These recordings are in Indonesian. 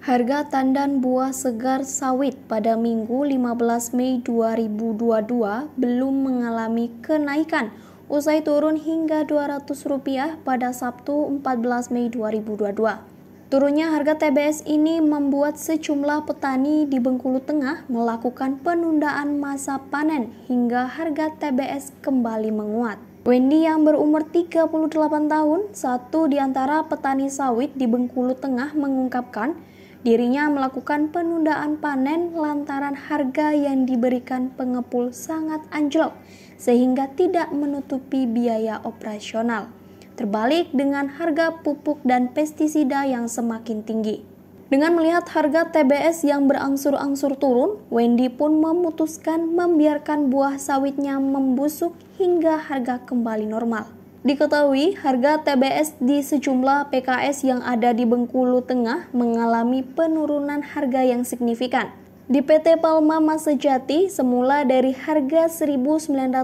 Harga tandan buah segar sawit pada Minggu 15 Mei 2022 belum mengalami kenaikan usai turun hingga Rp200 pada Sabtu 14 Mei 2022. Turunnya harga TBS ini membuat sejumlah petani di Bengkulu Tengah melakukan penundaan masa panen hingga harga TBS kembali menguat. Wendy yang berumur 38 tahun, satu di antara petani sawit di Bengkulu Tengah mengungkapkan Dirinya melakukan penundaan panen lantaran harga yang diberikan pengepul sangat anjlok, sehingga tidak menutupi biaya operasional. Terbalik dengan harga pupuk dan pestisida yang semakin tinggi. Dengan melihat harga TBS yang berangsur-angsur turun, Wendy pun memutuskan membiarkan buah sawitnya membusuk hingga harga kembali normal. Diketahui harga TBS di sejumlah PKS yang ada di Bengkulu Tengah mengalami penurunan harga yang signifikan. Di PT Palma Mas Sejati semula dari harga Rp1.970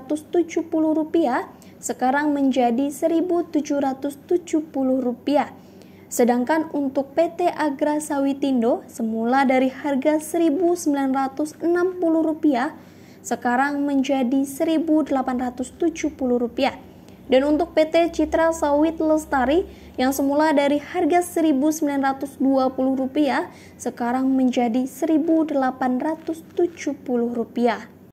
sekarang menjadi Rp1.770. Sedangkan untuk PT Agra Sawitindo semula dari harga Rp1.960 sekarang menjadi Rp1.870. Dan untuk PT Citra Sawit Lestari yang semula dari harga Rp1.920 sekarang menjadi Rp1.870.